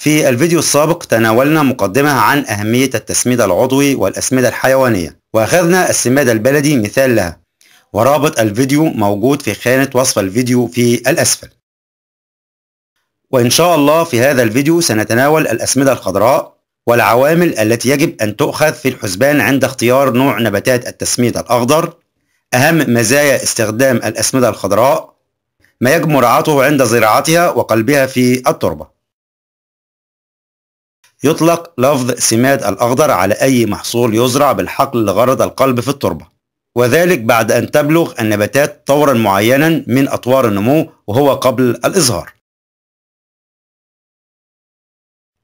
في الفيديو السابق تناولنا مقدمة عن أهمية التسميد العضوي والأسمدة الحيوانية وأخذنا السماد البلدي مثال لها ورابط الفيديو موجود في خانة وصف الفيديو في الأسفل وإن شاء الله في هذا الفيديو سنتناول الأسمدة الخضراء والعوامل التي يجب أن تؤخذ في الحسبان عند اختيار نوع نباتات التسميد الأخضر أهم مزايا استخدام الأسمدة الخضراء ما يجب مراعاته عند زراعتها وقلبها في التربة يطلق لفظ سماد الأخضر على أي محصول يزرع بالحقل لغرض القلب في التربة وذلك بعد أن تبلغ النباتات طورا معينا من أطوار النمو وهو قبل الإزهار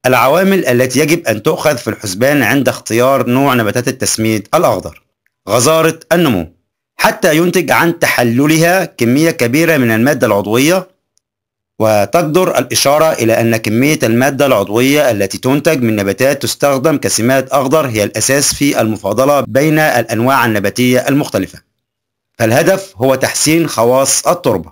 العوامل التي يجب أن تؤخذ في الحسبان عند اختيار نوع نباتات التسميد الأخضر غزارة النمو حتى ينتج عن تحللها كمية كبيرة من المادة العضوية وتقدر الإشارة إلى أن كمية المادة العضوية التي تنتج من نباتات تستخدم كسمات أخضر هي الأساس في المفاضلة بين الأنواع النباتية المختلفة فالهدف هو تحسين خواص التربة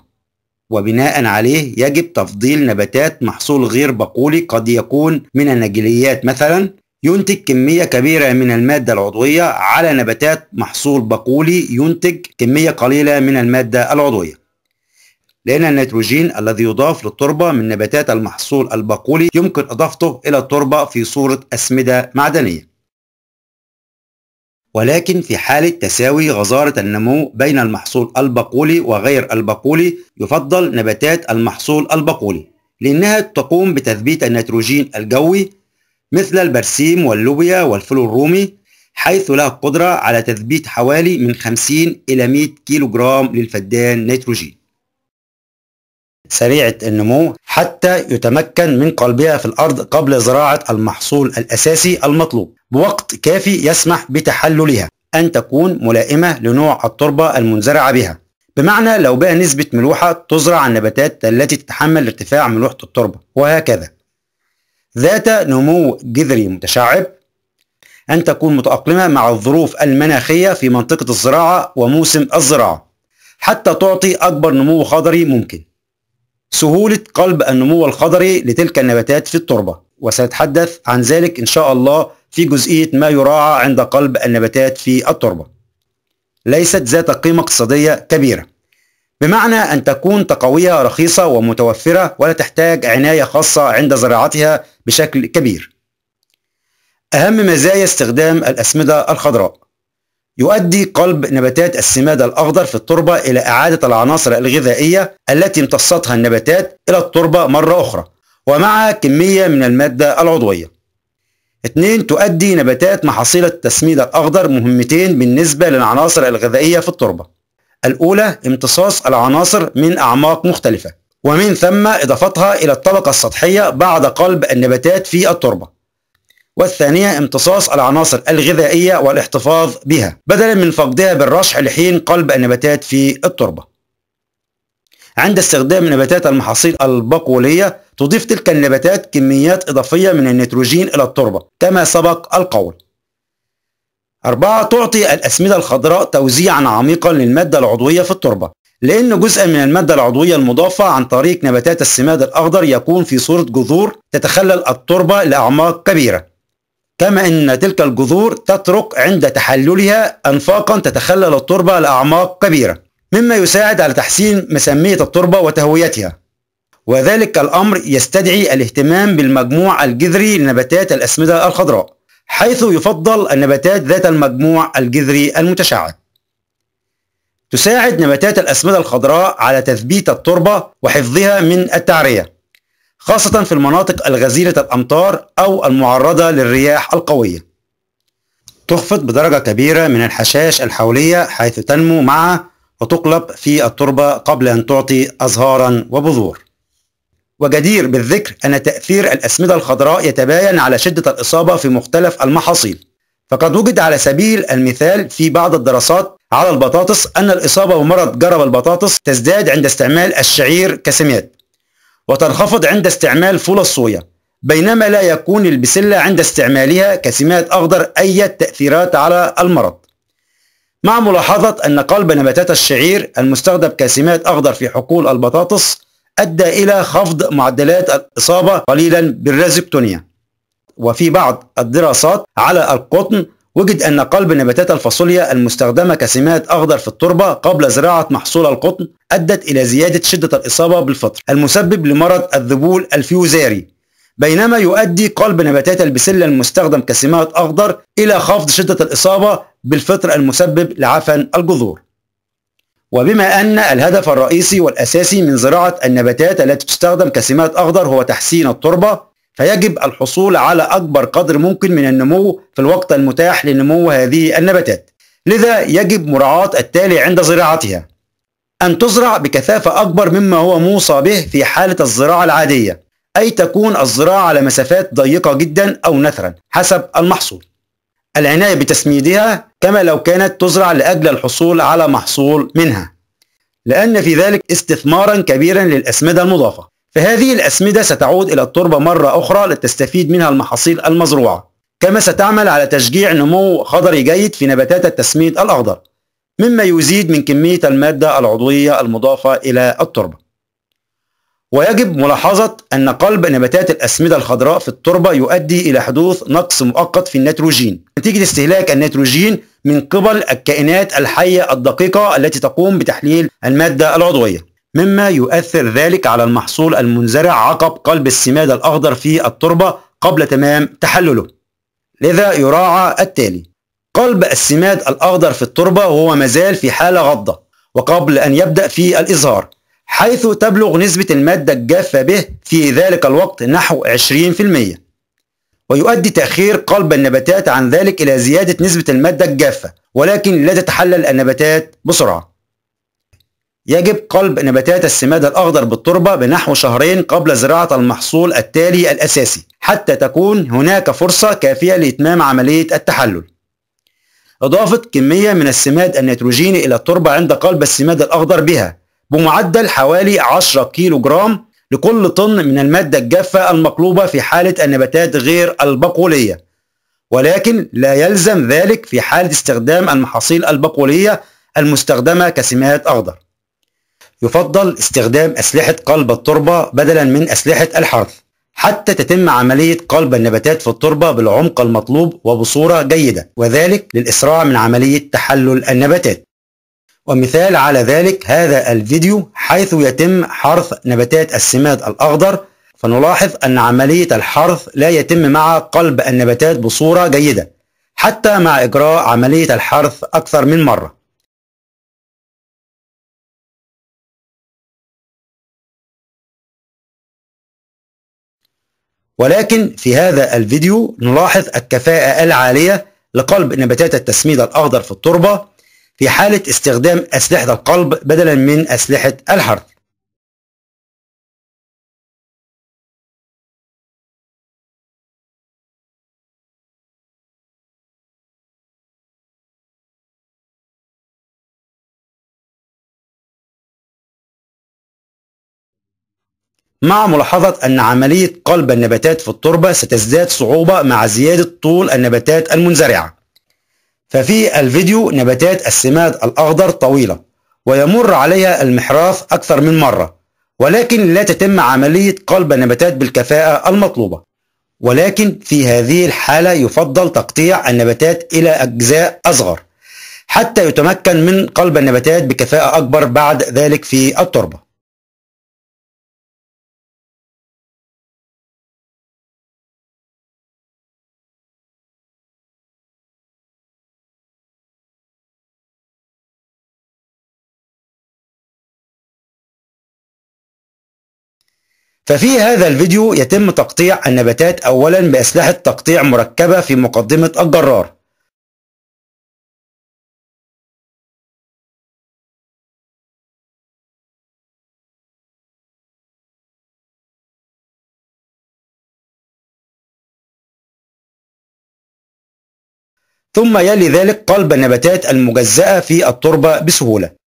وبناء عليه يجب تفضيل نباتات محصول غير بقولي قد يكون من النجليات مثلا ينتج كمية كبيرة من المادة العضوية على نباتات محصول بقولي ينتج كمية قليلة من المادة العضوية لأن النيتروجين الذي يضاف للتربة من نباتات المحصول البقولي يمكن إضافته إلى التربة في صورة أسمدة معدنية ولكن في حالة تساوي غزارة النمو بين المحصول البقولي وغير البقولي يفضل نباتات المحصول البقولي لأنها تقوم بتثبيت النيتروجين الجوي مثل البرسيم واللوبيا والفول الرومي حيث لها القدرة على تثبيت حوالي من 50 إلى 100 كيلوغرام للفدان نيتروجين سريعة النمو حتى يتمكن من قلبها في الأرض قبل زراعة المحصول الأساسي المطلوب بوقت كافي يسمح بتحللها أن تكون ملائمة لنوع التربة المنزرعة بها بمعنى لو بقى نسبة ملوحة تزرع النباتات التي تتحمل ارتفاع ملوحة التربة وهكذا ذات نمو جذري متشعب أن تكون متأقلمة مع الظروف المناخية في منطقة الزراعة وموسم الزراعة حتى تعطي أكبر نمو خضري ممكن سهولة قلب النمو الخضري لتلك النباتات في التربة وسنتحدث عن ذلك إن شاء الله في جزئية ما يراعى عند قلب النباتات في التربة ليست ذات قيمة اقتصادية كبيرة بمعنى أن تكون تقوية رخيصة ومتوفرة ولا تحتاج عناية خاصة عند زراعتها بشكل كبير أهم مزايا استخدام الأسمدة الخضراء يؤدي قلب نباتات السماد الأخضر في التربة إلى إعادة العناصر الغذائية التي امتصتها النباتات إلى التربة مرة أخرى ومعها كمية من المادة العضوية 2 تؤدي نباتات محاصيل التسميد الأخضر مهمتين بالنسبة للعناصر الغذائية في التربة الأولى امتصاص العناصر من أعماق مختلفة ومن ثم إضافتها إلى الطبقة السطحية بعد قلب النباتات في التربة والثانية امتصاص العناصر الغذائية والاحتفاظ بها بدلا من فقدها بالرشح لحين قلب النباتات في التربة عند استخدام نباتات المحاصيل البقولية تضيف تلك النباتات كميات إضافية من النيتروجين إلى التربة كما سبق القول أربعة تعطي الأسمدة الخضراء توزيعا عميقا للمادة العضوية في التربة لأن جزء من المادة العضوية المضافة عن طريق نباتات السماد الأخضر يكون في صورة جذور تتخلل التربة لأعماق كبيرة كما أن تلك الجذور تترك عند تحللها أنفاقا تتخلل التربة لأعماق كبيرة مما يساعد على تحسين مسمية التربة وتهويتها وذلك الأمر يستدعي الاهتمام بالمجموع الجذري لنباتات الأسمدة الخضراء حيث يفضل النباتات ذات المجموع الجذري المتشعب تساعد نباتات الأسمدة الخضراء على تثبيت التربة وحفظها من التعرية خاصة في المناطق الغزيرة الأمطار أو المعرضة للرياح القوية تخفض بدرجة كبيرة من الحشاش الحولية حيث تنمو مع وتقلب في التربة قبل أن تعطي أزهارا وبذور وجدير بالذكر أن تأثير الأسمدة الخضراء يتباين على شدة الإصابة في مختلف المحاصيل فقد وجد على سبيل المثال في بعض الدراسات على البطاطس أن الإصابة بمرض جرب البطاطس تزداد عند استعمال الشعير كسمات وتنخفض عند استعمال فول الصويا بينما لا يكون البسلة عند استعمالها كسمات أخضر أي تأثيرات على المرض مع ملاحظة أن قلب نباتات الشعير المستخدم كسمات أخضر في حقول البطاطس أدى إلى خفض معدلات الإصابة قليلا بالرازكتونيا وفي بعض الدراسات على القطن وجد أن قلب نباتات الفاصوليا المستخدمة كسمات أخضر في التربة قبل زراعة محصول القطن أدت إلى زيادة شدة الإصابة بالفطر المسبب لمرض الذبول الفيوزاري بينما يؤدي قلب نباتات البسلة المستخدم كسمات أخضر إلى خفض شدة الإصابة بالفطر المسبب لعفن الجذور وبما أن الهدف الرئيسي والأساسي من زراعة النباتات التي تستخدم كسمات أخضر هو تحسين التربة فيجب الحصول على أكبر قدر ممكن من النمو في الوقت المتاح لنمو هذه النباتات لذا يجب مراعاة التالي عند زراعتها أن تزرع بكثافة أكبر مما هو موصى به في حالة الزراعة العادية أي تكون الزراعة على مسافات ضيقة جدا أو نثرا حسب المحصول العناية بتسميدها كما لو كانت تزرع لأجل الحصول على محصول منها لأن في ذلك استثمارا كبيرا للأسمدة المضافة فهذه الأسمدة ستعود إلى التربة مرة أخرى لتستفيد منها المحاصيل المزروعة كما ستعمل على تشجيع نمو خضري جيد في نباتات التسميد الأخضر مما يزيد من كمية المادة العضوية المضافة إلى التربة ويجب ملاحظة أن قلب نباتات الأسمدة الخضراء في التربة يؤدي إلى حدوث نقص مؤقت في النيتروجين نتيجة استهلاك النيتروجين من قبل الكائنات الحية الدقيقة التي تقوم بتحليل المادة العضوية مما يؤثر ذلك على المحصول المنزرع عقب قلب السماد الأخضر في التربة قبل تمام تحلله لذا يراعى التالي قلب السماد الأخضر في التربة وهو مازال في حالة غضة وقبل أن يبدأ في الإزهار حيث تبلغ نسبة المادة الجافة به في ذلك الوقت نحو 20% ويؤدي تأخير قلب النباتات عن ذلك إلى زيادة نسبة المادة الجافة ولكن لا تتحلل النباتات بسرعة يجب قلب نباتات السماد الأخضر بالتربة بنحو شهرين قبل زراعة المحصول التالي الأساسي حتى تكون هناك فرصة كافية لإتمام عملية التحلل إضافة كمية من السماد النيتروجيني إلى التربة عند قلب السماد الأخضر بها بمعدل حوالي 10 كيلو جرام لكل طن من المادة الجافة المقلوبة في حالة النباتات غير البقولية ولكن لا يلزم ذلك في حالة استخدام المحاصيل البقولية المستخدمة كسماد أخضر يفضل استخدام أسلحة قلب التربة بدلا من أسلحة الحرث حتى تتم عملية قلب النباتات في التربة بالعمق المطلوب وبصورة جيدة وذلك للإسراع من عملية تحلل النباتات ومثال على ذلك هذا الفيديو حيث يتم حرث نباتات السماد الأخضر فنلاحظ أن عملية الحرث لا يتم مع قلب النباتات بصورة جيدة حتى مع إجراء عملية الحرث أكثر من مرة ولكن في هذا الفيديو نلاحظ الكفاءة العالية لقلب نباتات التسميد الأخضر في التربة في حالة استخدام أسلحة القلب بدلا من أسلحة الحرث مع ملاحظة أن عملية قلب النباتات في التربة ستزداد صعوبة مع زيادة طول النباتات المنزرعة ففي الفيديو نباتات السماد الأخضر طويلة ويمر عليها المحراث أكثر من مرة ولكن لا تتم عملية قلب النباتات بالكفاءة المطلوبة ولكن في هذه الحالة يفضل تقطيع النباتات إلى أجزاء أصغر حتى يتمكن من قلب النباتات بكفاءة أكبر بعد ذلك في التربة ففي هذا الفيديو يتم تقطيع النباتات أولا بأسلحة تقطيع مركبة في مقدمة الجرار ثم يلي ذلك قلب النباتات المجزأة في التربة بسهولة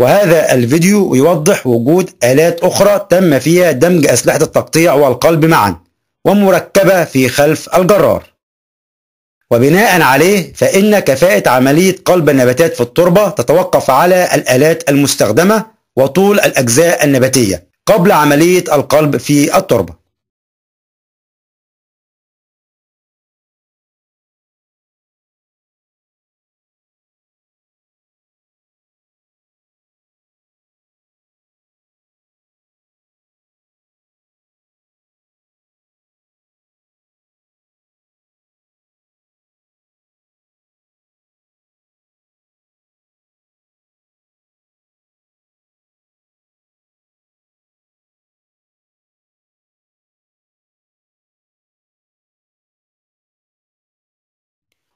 وهذا الفيديو يوضح وجود آلات أخرى تم فيها دمج أسلحة التقطيع والقلب معا ومركبة في خلف الجرار وبناء عليه فإن كفاءة عملية قلب النباتات في التربة تتوقف على الآلات المستخدمة وطول الأجزاء النباتية قبل عملية القلب في التربة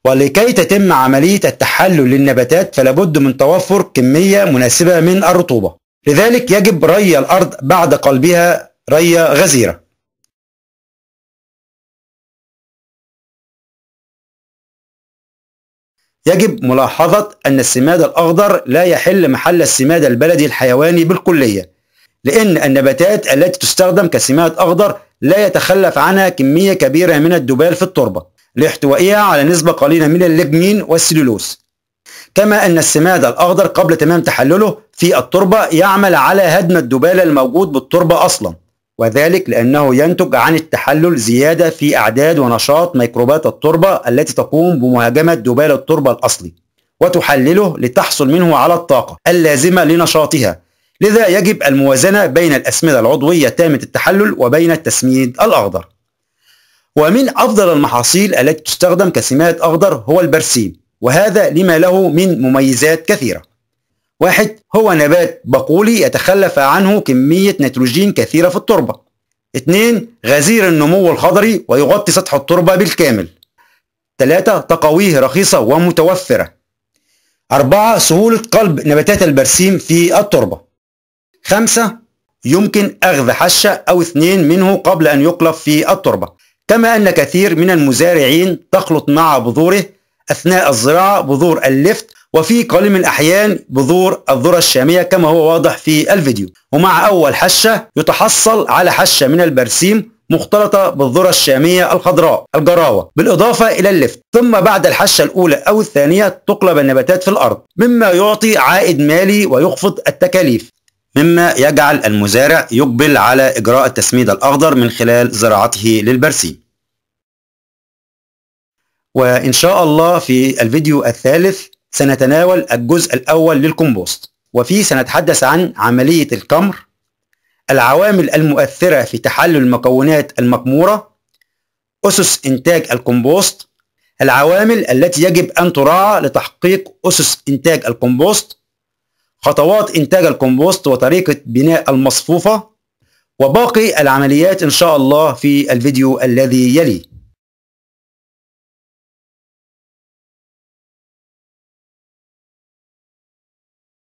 ولكي تتم عملية التحلل للنباتات فلابد من توفر كمية مناسبة من الرطوبة لذلك يجب ري الأرض بعد قلبها ري غزيرة يجب ملاحظة أن السماد الأخضر لا يحل محل السماد البلدي الحيواني بالكلية لأن النباتات التي تستخدم كسماد أخضر لا يتخلف عنها كمية كبيرة من الدبال في التربة لاحتوائها على نسبة قليلة من الليجمين والسلولوز كما أن السماد الأخضر قبل تمام تحلله في التربة يعمل على هدم الدبالة الموجود بالتربة أصلا وذلك لأنه ينتج عن التحلل زيادة في أعداد ونشاط ميكروبات التربة التي تقوم بمهاجمة دبال التربة الأصلي وتحلله لتحصل منه على الطاقة اللازمة لنشاطها لذا يجب الموازنة بين الأسمدة العضوية تامة التحلل وبين التسميد الأخضر ومن أفضل المحاصيل التي تستخدم كسماد أخضر هو البرسيم وهذا لما له من مميزات كثيرة واحد هو نبات بقولي يتخلف عنه كمية نيتروجين كثيرة في التربة اثنين غزير النمو الخضري ويغطي سطح التربة بالكامل ثلاثة تقويه رخيصة ومتوفرة أربعة سهولة قلب نباتات البرسيم في التربة خمسة يمكن أخذ حشة أو اثنين منه قبل أن يقلب في التربة كما أن كثير من المزارعين تخلط مع بذوره أثناء الزراعة بذور اللفت وفي قليل من الأحيان بذور الذرة الشامية كما هو واضح في الفيديو ومع أول حشة يتحصل على حشة من البرسيم مختلطة بالذرة الشامية الخضراء الجراوة بالإضافة إلى اللفت ثم بعد الحشة الأولى أو الثانية تقلب النباتات في الأرض مما يعطي عائد مالي ويخفض التكاليف مما يجعل المزارع يقبل على إجراء التسميد الأخضر من خلال زراعته للبرسيم وإن شاء الله في الفيديو الثالث سنتناول الجزء الأول للكمبوست وفيه سنتحدث عن عملية الكمر العوامل المؤثرة في تحلل المكونات المكمورة أسس إنتاج الكمبوست العوامل التي يجب أن تراعى لتحقيق أسس إنتاج الكمبوست خطوات إنتاج الكمبوست وطريقة بناء المصفوفة وباقي العمليات إن شاء الله في الفيديو الذي يلي